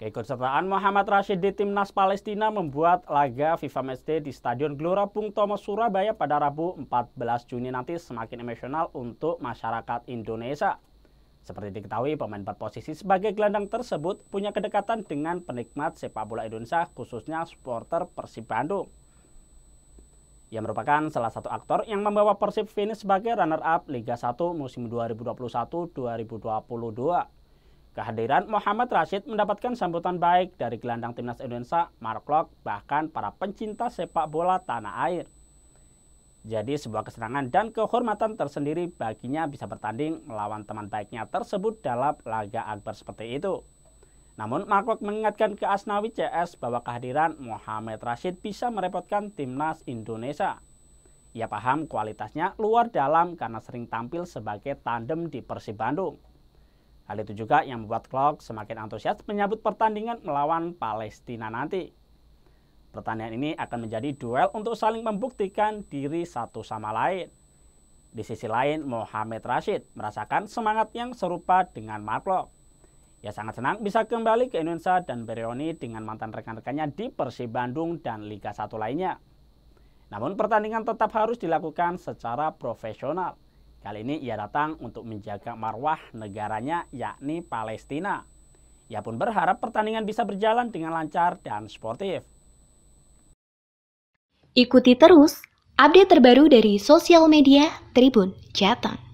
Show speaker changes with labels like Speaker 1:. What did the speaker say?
Speaker 1: Keikutsertaan Muhammad Rashid di timnas Palestina membuat laga FIFA Matchday di Stadion Gelora Bung Tomo Surabaya pada Rabu 14 Juni nanti semakin emosional untuk masyarakat Indonesia. Seperti diketahui, pemain berposisi sebagai gelandang tersebut punya kedekatan dengan penikmat sepak bola Indonesia, khususnya supporter Persib Bandung. Ia merupakan salah satu aktor yang membawa Persib finish sebagai runner-up Liga 1 musim 2021-2022. Kehadiran Muhammad Rashid mendapatkan sambutan baik dari gelandang timnas Indonesia, Mark Lok, bahkan para pencinta sepak bola tanah air. Jadi sebuah kesenangan dan kehormatan tersendiri baginya bisa bertanding melawan teman baiknya tersebut dalam laga akbar seperti itu. Namun Markot mengingatkan ke Asnawi CS bahwa kehadiran Muhammad Rashid bisa merepotkan timnas Indonesia. Ia paham kualitasnya luar dalam karena sering tampil sebagai tandem di Persib Bandung. Hal itu juga yang membuat Klok semakin antusias menyambut pertandingan melawan Palestina nanti. Pertandingan ini akan menjadi duel untuk saling membuktikan diri satu sama lain. Di sisi lain, Mohamed Rashid merasakan semangat yang serupa dengan Mark Locke. Ia sangat senang bisa kembali ke Indonesia dan Berioni dengan mantan rekan-rekannya di Persib Bandung dan Liga 1 lainnya. Namun pertandingan tetap harus dilakukan secara profesional. Kali ini ia datang untuk menjaga marwah negaranya yakni Palestina. Ia pun berharap pertandingan bisa berjalan dengan lancar dan sportif. Ikuti terus update terbaru dari sosial media Tribun Jateng.